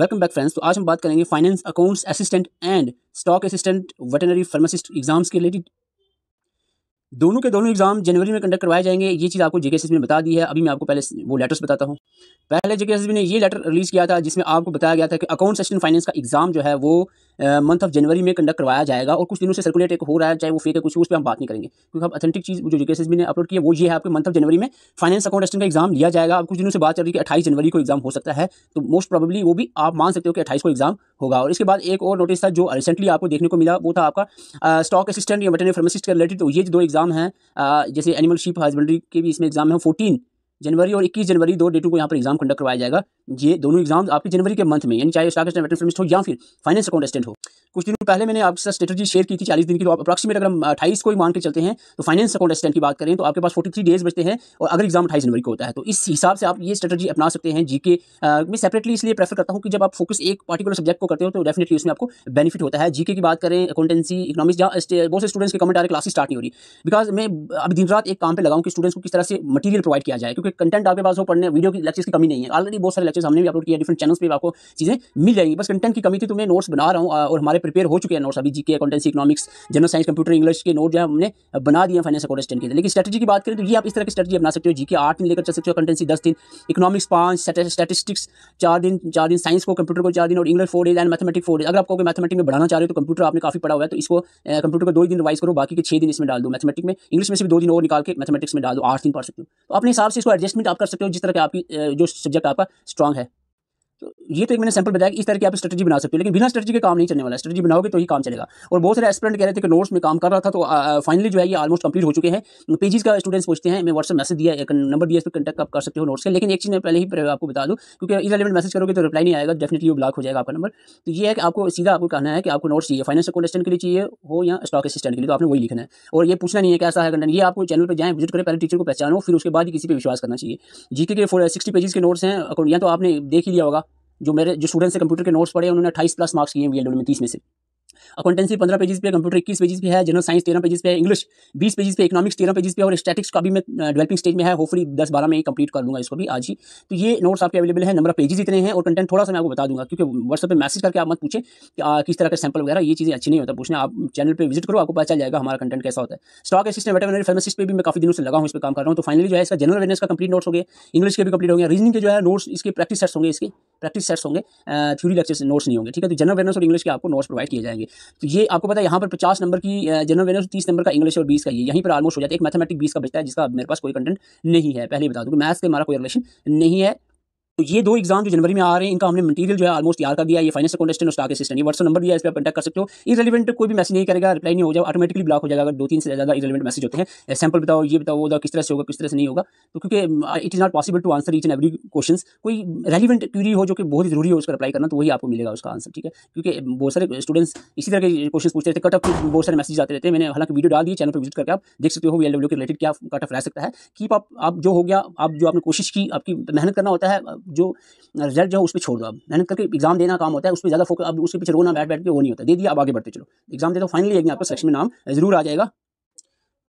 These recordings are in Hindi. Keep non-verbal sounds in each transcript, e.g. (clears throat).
वेलकम बैक फ्रेंड्स तो आज हम बात करेंगे finance accounts assistant and stock assistant veterinary pharmacist exams के रिलेटेड दोनों के दोनों एग्जाम जनवरी में कंडक्ट करवाए जाएंगे ये चीज़ आपको जेके ने बता दी है अभी मैं आपको पहले वो लेटर्स बताता हूँ पहले जेके ने ये लेटर रिलीज़ किया था जिसमें आपको बताया गया था कि अकाउंट असिस्टेंट फाइनेंस का एग्जाम जो है वो मंथ ऑफ जनवरी में कंडक्ट करवाया जाएगा और कुछ दिनों से सर्कुलेट एक हो रहा है चाहे वो फेक है कुछ उस पर हम बात नहीं करेंगे क्योंकि अब अथेंटिक चीज़ जो केसेस भी ने अपलोड किया वो ये है आपके मंथ ऑफ जनवरी में फाइनेंस अकाउंट असिस्टेंट का एग्जाम लिया जाएगा अब कुछ दिनों से बात चल रही है कि अट्ठाईस जनवरी को एग्जाम हो सकता है तो मोस्ट प्रॉबली वो भी आप मान सकते हो कि अट्ठाईस को एग्जाम होगा और इसके बाद एक और नोटिस था जो रिसेंटली आपको देखने को मिला वो था आपका स्टॉक असिस्टेंट या वेटनरी फार्मासिस्ट के रिलेटेड तो ये दो एग्जाम हैं जैसे एनिमल शीप हस्बेंड्री के भी इसमें एग्जाम है फोर्टीन जनवरी और इक्कीस जनवरी दो डेटों को यहाँ पर एग्जाम कंडक्ट करवाया जाएगा ये दोनों एग्जाम आपके जनवरी के मंथ में यानी चाहे स्टॉक एक्सचेंज वेटरन हो या फिर फाइनेंस अकाउंट असिस्टेंट हो कुछ दिनों पहले मैंने आपसे साथ स्ट्रेटेजी शेयर की थी चालीस दिन की तो आप अप्रॉक्सीमेट अगर हम अट्ठाईस को ही मान के चलते हैं तो फाइनेंस अकाउंट असिस्टेंट की बात करें तो आपके पास फोर्टी थ्री डेज बचते हैं और अगर एग्जाम अठाईस जनवरी को होता है तो इस हिसाब से आप ये स्ट्रेटेजी अपना सकते हैं के मैं सेपरेटली इसलिए प्रेफर करता हूँ कि जब आप फोकस एक पर्टिकुलर सब्जेक्ट को करते हो तो डेफिनेटली उसमें आपको बेनिफिट होता है जीके की बात करें अकाउंटेंसी इकोनॉमिक्स बहुत से स्टूडेंट्स के कमेंट आ रहे क्लासेस स्टार्ट नहीं हो रही बिकॉज मैं अभी दिन रात एक काम पर लगाऊँ कि स्टूडेंट्स को किस तरह से मटीरियल प्रोवाइड किया जाए क्योंकि कंटेंट आपके पास हो पढ़ने वीडियो की लेक्चर्स की कमी नहीं है ऑलरेडी बहुत सारे अच्छे हमने भी अपलोड किया डिफरेंट चैनल्स पर आपको चीज़ें मिल जाएंगी बस कंटेंट की कमी थी तो मैं नोट्स बना रहा हूँ और हमारे प्रिपेयर हो चुके हैं नोट्स अभी G K accountancy economics general science computer English के नोट जो है हमने बना दिए फाइनेंस अकाउंटेंस के लेकिन स्ट्रेटेजी की बात करें तो ये आप इस तरह की स्ट्रेटेजी बना सकते हो जी के आठ दिन लेकर चल सकते हो अकाउंटेंसी दस दिन इकोनॉमिक्स पाँच स्टेटिस्टिक्स चार दिन चार दिन साइंस को कंप्यूटर को चार दिन और English four days and mathematic four days अगर आपको मैथमेटिक में बढ़ाना चाह रहे हो तो कंप्यूटर आपने काफी पढ़ा हुआ है तो इसको कंप्यूटर को दो दिन रिवाइज करो बाकी के छह दिन इसमें डाल दो मैथमेटिक में इंग्लिश में से भी दो दिन और निकाल के मैथमेटिक्स में डाल दो आठ दिन पढ़ सकते हो तो अपने हिसाब से इसको एडजस्टमेंट आप कर सकते हो जिस तरह के आपकी जो सब्जेक्ट आपका स्ट्रॉ स्ट्रांग है तो ये तो एक मैंने सैंपल बताया कि इस तरह की आप स्ट्रेटजी बना सकते हो लेकिन बिना स्ट्रेटजी के काम नहीं चलने वाला स्ट्रेटजी बनाओगे तो ही काम चलेगा और बहुत सारे एस्पेरेंट कह रहे थे कि नोट्स में काम कर रहा था तो फाइनली जो है ये ऑलमोस्ट कंप्लीट हो चुके हैं पेजेस का स्टूडेंट्स पूछते हैं मैं व्हाट्सअप मैसेज दिया एक नंबर दिया इस पर कंटेक्ट आप कर सकते हो नोट्स के लेकिन एक चीज़ मैं पहले ही आपको बता दूँ क्योंकि इरेलीवेंट मैसेज करोगे तो रिप्लाई नहीं आएगा डेफिनेटली वो ब्लॉक हो जाएगा आपका नंबर तो ये है कि आपको सीधा आपको कहना है कि आपको नोट्स चाहिए फाइनेंस अकाउंटेंट के लिए चाहिए हो या स्टॉक असिस्टेंट के लिए तो आपने वही लिखना है और ये पूछना नहीं है कैसा है कंटेंट ये आपको चैनल पर जाए विजिट करें पहले टीचर को पहचानो फिर उसके बाद किसी पर विश्वास करना चाहिए जीके के फोर सिक्सटी पेजेस के नोट्स हैं या तो आपने देख ही लिया होगा जो मेरे जो स्टूडेंट्स से कंप्यूटर के नोट्स पढ़े उन्होंने अठाईस प्लस मार्क्स किए वी में तीस में से अकाउंटेंसी पंद्रह पेजेस पे कंप्यूटर इक्कीस पेजेस पे है जनरल साइंस तेरह पेजेस पे है इंग्लिश बीस पेजेस पे इकोनॉमिक्स तेरह पेजेस पे और स्टैटिक्स का भी मैं डेवलपिंग स्टेज में है होपफुली दस बारह में ही कंप्लीट कर लूँगा इसको भी आज ही तो ये नोट्स आपके अवेलेबल है नंबर ऑफ पेजेस इतने हैं और कंटेंट थोड़ा सा मैं आपको बता दूंगा क्योंकि व्हाट्सएप पर मैसेज करके आप मत पूछे कि आ, किस तरह का सैंपल वगैरह ये चीज़ें अच्छी नहीं होता पूछना आप चैनल पर विजिट करो आपको पता चल जाएगा हमारा कंटेंट कैसा होता है स्टॉक असिस्टेंट वेटनरी फार्मासिस्ट पर भी मैं काफी दिनों से लगा हूँ इस पर काम कर रहा हूँ तो फाइनली जो है इसका जनरल अवेयरनेस का कंप्लीट नोट्स हो गए इंग्लिश के भी कंप्लीट हो गया रीजनिंग के जो है नोट्स इसके प्रैक्टिस सेट्स होंगे इसके प्रैक्टिस सेट्स होंगे थ्योरी लेक्चर्स नोट्स नहीं होंगे ठीक है तो जनरल वेनस और इंग्लिश के आपको नोट्स प्रोवाइड किए जाएंगे तो ये आपको पता है यहाँ पर पचास नंबर की जनरल अवेयरनेस तीस नंबर का इंग्लिश और बीस का ये यहीं पर आलमोस्ट हो जाता है एक मैथमेटिक बीस का बचता है जिसका मेरे पास कोई कंटेंट नहीं है पहले बता दूँ मैथ्स के हमारा कोई रिलेशन नहीं है तो ये दो एग्जाम जो जनवरी में आ रहे हैं इनका हमने मटेरियल जो है ऑलमोस्ट तैयार कर दिया ये फाइनेंस कॉन्टेस्टेंट और स्टॉक असिस्टेंट ये व्हाट्सअप नंबर दिया इस पर कॉन्टेक्ट कर सकते हो इस रिलेवेंट कोई भी मैसेज नहीं करेगा रिप्लाई नहीं हो जाएगा ऑटोमेटिकली ब्लॉक हो जाएगा अगर दो तीन से ज्यादा रिलेवेंट मैसेज होते हैं सैम्पल बताओ ये बताओ वो किस तरह से होगा किस तरह से नहीं होगा तो क्योंकि it is not possible to answer each and every question कोई रेलिवेंट क्यूरी हो जो कि बहुत जरूरी हो उसका रिप्लाई करना तो वही आपको मिलेगा उसका आंसर ठीक है क्योंकि बहुत सारे स्टूडेंट्स इसी तरह के क्वेश्चन पूछते थे कट ऑफ बहुत सारे मैसेज आते रहते हैं मैंने हालांकि वीडियो डाल दी चैनल पर विजिट करके आप देख सकते हो वी के रिलेटेड क्या कट ऑफ रह सकता है कीप आप जो हो गया आप जो आपने कोशिश की आपकी मेहनत करना होता है जो रिजल्ट जो है उस पर छोड़ दो अब मेहनत करके एग्जाम देना काम होता है उस पर ज़्यादा फोकस अब उसके पीछे रोना बैठ बैठ के वो नहीं होता दे दिया अब आगे बढ़ते चलो एग्जाम दे दो फाइनली एक आपका सेक्शन में नाम जरूर आ जाएगा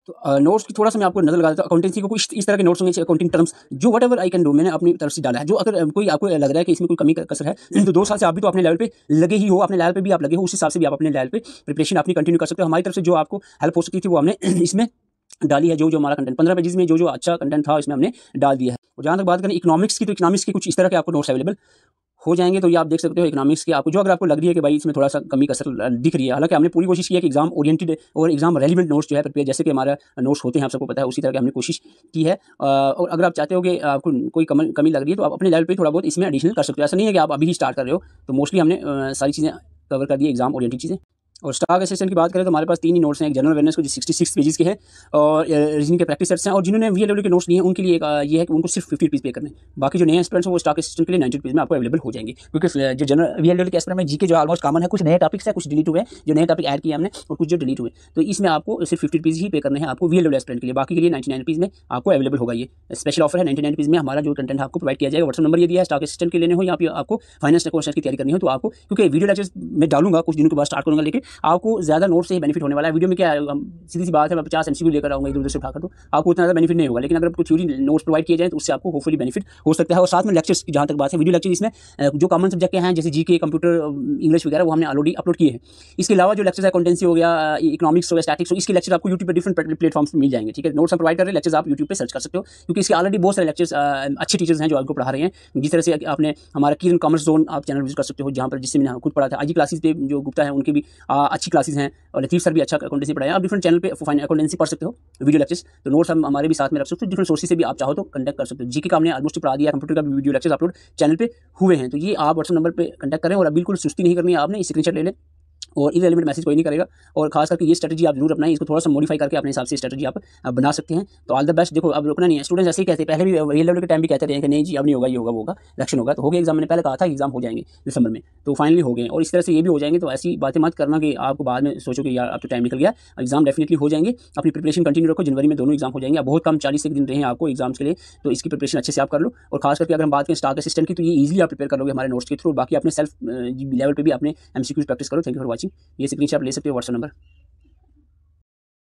तो नोट्स की थोड़ा सा मैं आपको नजर लगा देता हूँ अकाउंटेंसी को कुछ इस तरह के नोट्स होंगे अकाउंटिंग टर्म्स जो whatever I can do मैंने अपनी तरफ से डाला है जो अगर कोई आपको लग रहा है कि इसमें कोई कमी कसर है तो दो साल से आप भी तो अपने लेवल पे लगे ही हो अपने लेवल पे भी आप लगे हो उस हिसाब से भी आप अपने लेवल पे प्रिपरेशन अपनी कंटिन्यू कर सकते हो हमारी तरफ से जो आपको हेल्प हो सकती थी वो हमने (clears throat) इसमें डाली है जो जो हमारा कंटेंट पंद्रह पेजेस में जो जो अच्छा कंटेंट था इसमें हमने डाल दिया है और जहाँ तक बात करें इकोनॉमिक्स की तो इकोनॉमिक्स के कुछ इस तरह के आपको नोट्स अवेलेबल हो जाएंगे तो ये आप देख सकते हो इकोनॉमिक्स के आपको जो अगर आपको लग रही है कि भाई इसमें थोड़ा सा कमी कसर दिख रही है हालांकि हमने पूरी कोशिश की है कि एग्जाम ओरिएंटेड और एग्जाम रेलिवेंट नोट्स जो है प्रिपेयर जैसे कि हमारा नोट्स होते हैं आप सबको पता है उसी तरह की हमने कोशिश की है और अगर आप चाहते हो कि आपको कोई कम, कमी लग रही है तो आप अपने लेवल पर थोड़ा बहुत इसमें एडिशनल कर सकते हो ऐसा नहीं है कि आप अभी ही स्टार्ट कर रहे हो तो मोस्टली हमने सारी चीज़ें कवर कर दी एग्जाम ओरिएटेड चीज़ें और स्टाक एसोसिएशन की बात करें तो हमारे पास तीन ही नोट्स हैं एक जनरल अवेयरनेस को जो सिक्सटी सिक्स पेजेस के हैं और जिनके के प्रैक्टिस सेट्स हैं और जिन्होंने वी के नोट्स लिए हैं उनके लिए ये है कि उनको सिर्फ फिफ्टी रुपीज़ पे करने बाकी जो नए एक्सपेरेंट्स हैं वो स्टॉक एसोसिएशन के लिए नाइन्टी रुपीज़ में आपको अवेलेबल हो जाएंगे क्योंकि जो जनरल वी के एक्सपेरेंट में जी के जो ऑलमोस्ट कॉमन है कुछ नए टॉपिक्स हैं कुछ डिलीट हुए हैं जो नए टॉपिक ऐड किया हमने और कुछ जो डिलीट हुए तो इसमें आपको सिर्फ फिफ्टी रुपीज़ ही पे करने हैं आपको वी एक्सपेंट के लिए बाकी के लिए नाइन्टी नाइन में आपको अवेलेबल होगा ये स्पेशल ऑफर है नाइन्टी नाइन में हमारा जो कंटेंट आपको प्रोवाइड किया जाएगा व्हाट्सअप नंबर ये दिया है स्टॉक एसिस्टेंट के लेने हो या फिर आपको फाइनेंस क्वेश्चन की तैयारी करनी हो तो आपको क्योंकि वीडियो लेक्चर्स मैं डालूंगा कुछ दिनों के बाद स्टार्ट करूँगा लेकिन आपको ज़्यादा नोट से ही बेनिफिट होने वाला है वीडियो में क्या सीधी सी बात है मैं पचास एम लेकर आऊँगा इधर उधर से उठाकर तो आपको उतना ज़्यादा बेनिफिट नहीं होगा लेकिन अगर आपको थ्योरी नोट्स प्रोवाइड किया जाए तो उससे आपको होपफुली बेनिफिट हो सकता है और साथ में लेक्चर्स की जहाँ तक बात है वीडियो लेक्चर इसमें जो कॉमन सब्जेक्ट हैं जैसे जी कंप्यूटर इंग्लिश वगैरह वो हमने ऑलरेडी अपलोड किए हैं इसके अलावा जो लेक्चर्स है कॉन्टेंसी हो गया इकोनॉमिक्स हो गया स्टैटिक्स हो इसके लेक्चर आपको यूट्यूब पर डिफरेंट प्लेटफॉर्म्स मिल जाएंगे ठीक है नोट्स प्रोवाइड कर रहे लेक्चर्स आप यूट्यूब पर सर्च कर सकते हो क्योंकि इसके ऑलरेडी बहुत सारे लेक्चर्स अच्छे टीचर्स हैं जो आपको पढ़ा रहे हैं जिस तरह से आपने हमारा किरण कॉमर्स जोन आप चैनल विजिट कर सकते हो जहाँ पर जिससे मैंने खुद पढ़ा था आज क्लासेस पे जो गुप्ता है उनके भी अच्छी क्लासेस हैं और लतीफ़ सर भी अच्छा अकाउंटेंसी पढ़ाया आप डिफरेंट चैनल पे अकाउंटेंसी पढ़ सकते हो वीडियो लेक्चर्स तो नोट्स हम हमारे भी साथ में रख सकते हो डिफरेंट सोर्सेज से भी आप चाहो तो कंडक्ट कर सकते हो जी के काम ने पढ़ा दिया कंप्यूटर का भी वीडियो लेक्चर्स अपलोड चैनल पर हुए हैं तो ये आप व्हाट्सअप नंबर पर कंडक्ट करें और बिल्कुल सुस्ती नहीं करनी है आपने स्क्रीनशॉट ले लें और इरेलीवेंट मैसेज कोई नहीं करेगा और खास करके ये स्ट्रेटजी आप जरूर अपनाएं इसको थोड़ा सा मॉडिफाई करके अपने हिसाब से स्ट्रेटजी आप बना सकते हैं तो ऑल द बेस्ट देखो अब रुकना नहीं है स्टूडेंट्स ऐसे ही कहते पहले भी ये लेवल के टाइम भी कहते रहे कि नहीं जी अब नहीं होगा ये होगा वो होगा इलेक्शन होगा तो हो गया एग्जाम मैंने पहले कहा था एग्जाम हो जाएंगे दिसंबर में तो फाइनली हो गए और इस तरह से ये भी हो जाएंगे तो ऐसी बातें मत करना कि आपको बाद में सोचो कि यार आप तो टाइम निकल गया एग्जाम डेफिनेटली हो जाएंगे अपनी प्रिपरेशन कंटिन्यू रखो जनवरी में दोनों एग्जाम हो जाएंगे बहुत कम चालीस एक दिन रहे हैं आपको एग्जाम्स के लिए तो इसकी प्रिपरेशन अच्छे से आप कर लो और खास करके अगर हम बात करें स्टाक असिस्टेंट की तो ये ईजिली आप प्रिपेयर करोगे हमारे नोट्स के थ्रू बाकी अपने सेल्फ लेवल पर भी अपने एम प्रैक्टिस करो thank you for watching coaching ये स्क्रीन आप ले सकते हो व्हाट्सअप नंबर